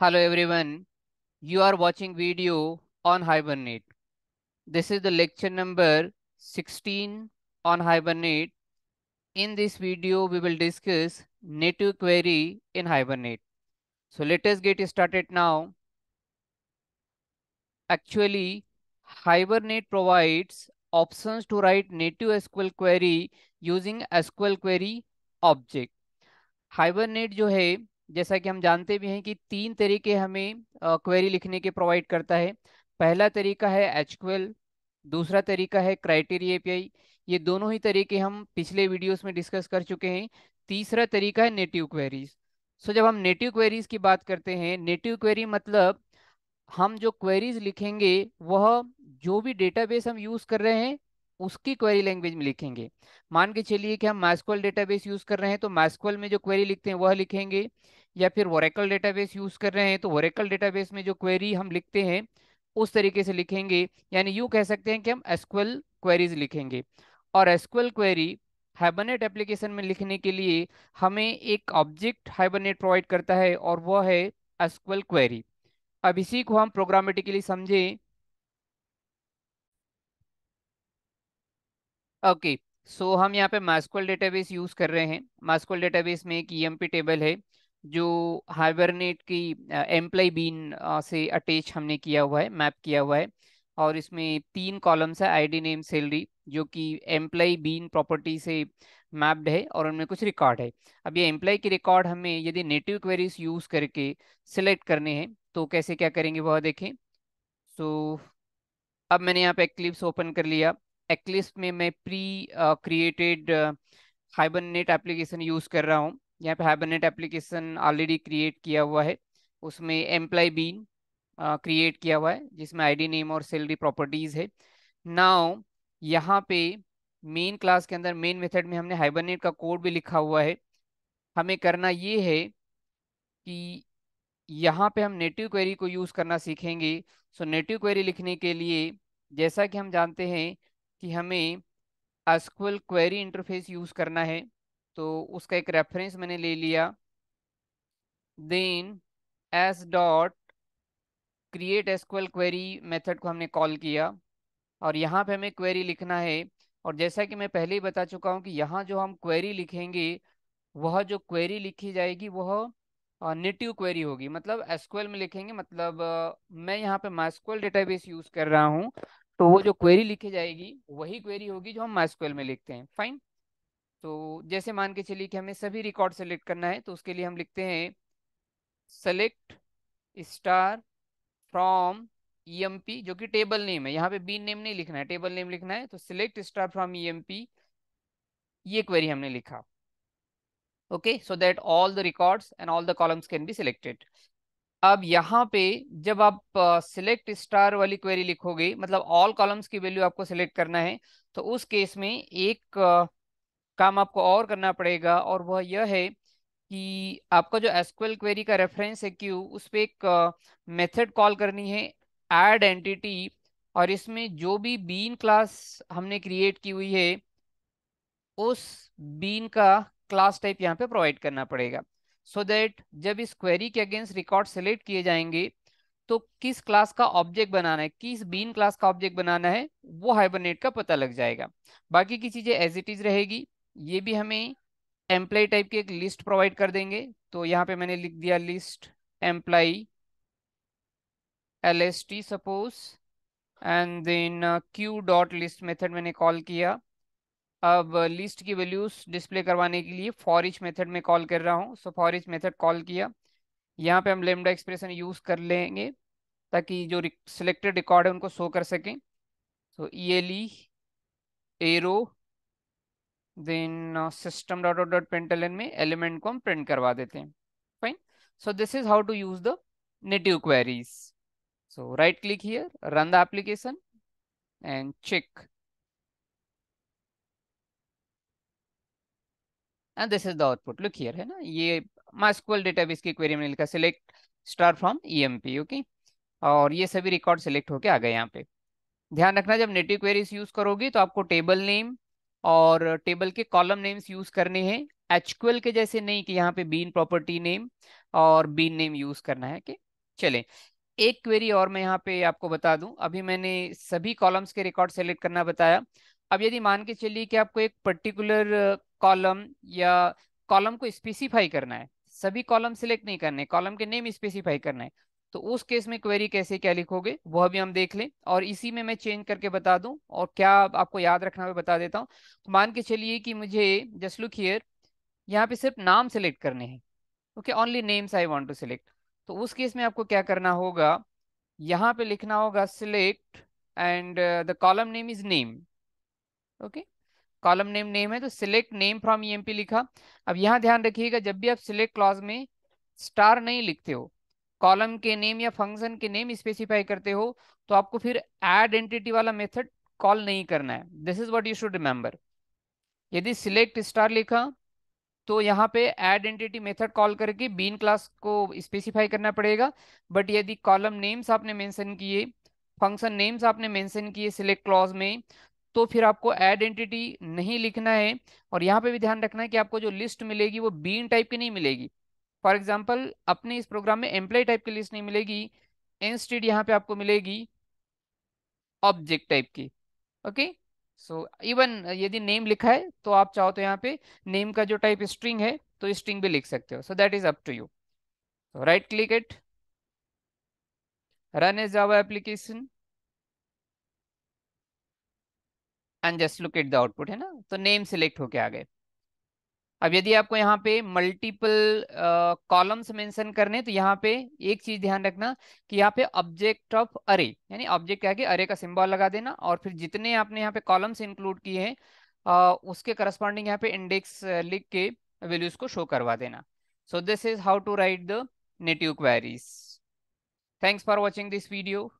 Hello everyone. You are watching video on Hibernate. This is the lecture number 16 on Hibernate. In this video, we will discuss native query in Hibernate. So let us get started now. Actually, Hibernate provides options to write native SQL query using SQL query object. Hibernate जो है जैसा कि हम जानते भी हैं कि तीन तरीके हमें क्वेरी लिखने के प्रोवाइड करता है पहला तरीका है एच दूसरा तरीका है क्राइटेरिया एपीआई ये दोनों ही तरीके हम पिछले वीडियोस में डिस्कस कर चुके हैं तीसरा तरीका है नेटिव क्वेरीज सो जब हम नेटिव क्वेरीज की बात करते हैं नेटिव क्वेरी मतलब हम जो क्वेरीज लिखेंगे वह जो भी डेटाबेस हम यूज़ कर रहे हैं उसकी क्वेरी लैंग्वेज में लिखेंगे मान के चलिए कि हम मैस्क्वल डेटाबेस यूज़ कर रहे हैं तो मैस्क्वल में जो क्वेरी लिखते हैं वह लिखेंगे या फिर वोरेकल डेटाबेस यूज कर रहे हैं तो वोरेकल डेटाबेस में जो क्वेरी हम लिखते हैं उस तरीके से लिखेंगे यानी यू कह सकते हैं कि हम एसक्वल क्वेरीज लिखेंगे और एसक्वल क्वेरी हाइबरनेट एप्लीकेशन में लिखने के लिए हमें एक ऑब्जेक्ट हाइबरनेट प्रोवाइड करता है और वह है एसक्वल क्वेरी अब इसी को हम प्रोग्रामेटिकली समझे ओके सो हम यहाँ पे मास्कोल डेटाबेस यूज़ कर रहे हैं मास्कोल डेटाबेस में एक ई e टेबल है जो हाइबरनेट की एम्प्लाई बीन से अटैच हमने किया हुआ है मैप किया हुआ है और इसमें तीन कॉलम्स है आईडी नेम सैलरी जो कि एम्प्लाई बीन प्रॉपर्टी से मैप्ड है और उनमें कुछ रिकॉर्ड है अब ये एम्प्लाई की रिकॉर्ड हमें यदि नेटिव क्वेरीज यूज़ करके सिलेक्ट करने हैं तो कैसे क्या करेंगे वह देखें सो so, अब मैंने यहाँ पे एक्लिप्स ओपन कर लिया एक्लिप्स में मैं pre created Hibernate application use कर रहा हूँ यहाँ पे हाइबरनेट एप्लीकेशन ऑलरेडी क्रिएट किया हुआ है उसमें एम्प्लॉय बीन क्रिएट किया हुआ है जिसमें आईडी नेम और सैलरी प्रॉपर्टीज है नाउ यहाँ पे मेन क्लास के अंदर मेन मेथड में हमने हाइबरनेट का कोड भी लिखा हुआ है हमें करना ये है कि यहाँ पे हम नेटिव क्वेरी को यूज़ करना सीखेंगे सो नेटिव क्वेरी लिखने के लिए जैसा कि हम जानते हैं कि हमें एसक्यूएल क्वेरी इंटरफेस यूज़ करना है तो उसका एक रेफरेंस मैंने ले लिया then s dot create SQL query method को हमने कॉल किया और यहाँ पे हमें क्वेरी लिखना है और जैसा कि मैं पहले ही बता चुका हूँ कि यहाँ जो हम क्वेरी लिखेंगे वह जो क्वेरी लिखी जाएगी वह नेटिव क्वेरी होगी मतलब एसक्यूएल में लिखेंगे मतलब मैं यहाँ पे माइस्क्यूएल डेटाबेस यूज कर रहा हूँ तो वो जो क्वेरी लिखी जाएगी वही क्वेरी होगी जो हम माइस्क्यूएल में लिखते हैं फाइन तो जैसे मान के चलिए कि हमें सभी रिकॉर्ड सेलेक्ट करना है तो उसके लिए हम लिखते हैं सेलेक्ट स्टार फ्रॉम ईएमपी जो कि टेबल नेम है यहाँ पे बीन नेम नहीं लिखना है टेबल नेम लिखना है तो सिलेक्ट स्टार फ्रॉम ईएमपी ये क्वेरी हमने लिखा okay so that all the records and all the columns can be selected अब यहाँ पे जब आप सिलेक्ट uh, स्टार वाली क्वेरी लिखोगे मतलब ऑल कॉलम्स की वैल्यू आपको सिलेक्ट करना है तो उस केस में एक uh, काम आपको और करना पड़ेगा और वह यह है कि आपका जो एसक्यूएल क्वेरी का रेफरेंस है क्यू उस पर एक मेथड कॉल करनी है एड एंटिटी और इसमें जो भी बीन क्लास हमने क्रिएट की हुई है उस बीन का क्लास टाइप यहाँ पे प्रोवाइड करना पड़ेगा सो so दैट जब इस क्वेरी के अगेंस्ट रिकॉर्ड सेलेक्ट किए जाएंगे तो किस क्लास का ऑब्जेक्ट बनाना है किस बीन क्लास का ऑब्जेक्ट बनाना है वो हाइबरनेट का पता लग जाएगा बाकी की चीजें एज इट इज रहेगी ये भी हमें एम्प्लॉय टाइप की एक लिस्ट प्रोवाइड कर देंगे तो यहाँ पे मैंने लिख दिया list employee l s t suppose and then q dot list method मैंने कॉल किया अब लिस्ट की वैल्यूज डिस्प्ले करवाने के लिए फॉरिच मेथड में कॉल कर रहा हूँ सो फॉरिच मेथड कॉल किया यहाँ पे हम लेमडा एक्सप्रेशन यूज़ कर लेंगे ताकि जो सिलेक्टेड रिकॉर्ड है उनको शो कर सकें so e l e arrow then system dot dot print l में एलिमेंट को हम प्रिंट करवा देते हैं fine so this is how to use the native queries so right click here run the application and check and this is the output look here है ना ये MySQL database की क्वेरी मैंने लिखा select star from e m p okay और ये सभी record select होके आ गए यहाँ पे ध्यान रखना जब नेटिव क्वेरीज यूज करोगी तो आपको टेबल नेम और टेबल के कॉलम नेम्स यूज करने हैं एचक्यूएल के जैसे नहीं कि यहाँ पे बीन प्रॉपर्टी नेम और बीन नेम यूज करना है कि चले एक क्वेरी और मैं यहाँ पे आपको बता दूं अभी मैंने सभी कॉलम्स के रिकॉर्ड सेलेक्ट करना बताया अब यदि मान के चलिए कि आपको एक पर्टिकुलर कॉलम या कॉलम को स्पेसिफाई करना है सभी कॉलम सिलेक्ट नहीं करने कॉलम के नेम स्पेसिफाई करना है तो उस केस में क्वेरी कैसे क्या लिखोगे वह भी हम देख लें और इसी में मैं चेंज करके बता दूं और क्या आपको याद रखना भी बता देता हूं तो मान के चलिए कि मुझे जस्ट लुक हियर यहाँ पे सिर्फ नाम सेलेक्ट करने हैं okay only names I want to select तो उस केस में आपको क्या करना होगा यहाँ पे लिखना होगा select and the column name is name okay column name name है तो सिलेक्ट नेम फ्रॉम ई लिखा अब यहाँ ध्यान रखिएगा जब भी आप सिलेक्ट क्लॉज में स्टार नहीं लिखते हो कॉलम के नेम या फंक्शन के नेम स्पेसिफाई करते हो तो आपको फिर एड एंटिटी वाला मेथड कॉल नहीं करना है this is what you should remember यदि सिलेक्ट स्टार लिखा तो यहाँ पे एड एंटिटी मेथड कॉल करके बीन क्लास को स्पेसिफाई करना पड़ेगा बट यदि कॉलम नेम्स आपने मेंशन किए फंक्शन नेम्स आपने मेंशन किए सिलेक्ट क्लॉज में तो फिर आपको एड एंटिटी नहीं लिखना है और यहाँ पे भी ध्यान रखना है कि आपको जो लिस्ट मिलेगी वो बीन टाइप की नहीं मिलेगी फॉर एग्जाम्पल अपने इस प्रोग्राम में एम्प्लॉय टाइप की लिस्ट नहीं मिलेगी इंस्टीड यहाँ पे आपको मिलेगी ऑब्जेक्ट टाइप की ओके सो इवन यदि नेम लिखा है तो आप चाहो तो यहाँ पे नेम का जो टाइप स्ट्रिंग है तो स्ट्रिंग भी लिख सकते हो so that is up to you right click it run as java application and just look it the output है ना तो नेम सिलेक्ट होके आ गए अब यदि आपको यहाँ पे मल्टीपल कॉलम्स मेंशन करने तो यहाँ पे एक चीज ध्यान रखना कि यहाँ पे ऑब्जेक्ट ऑफ अरे यानी ऑब्जेक्ट क्या है अरे का सिंबल लगा देना और फिर जितने आपने यहाँ पे कॉलम्स इंक्लूड किए हैं उसके करस्पॉन्डिंग यहाँ पे इंडेक्स लिख के वैल्यूज को शो करवा देना so this is how to write the native queries thanks for watching this video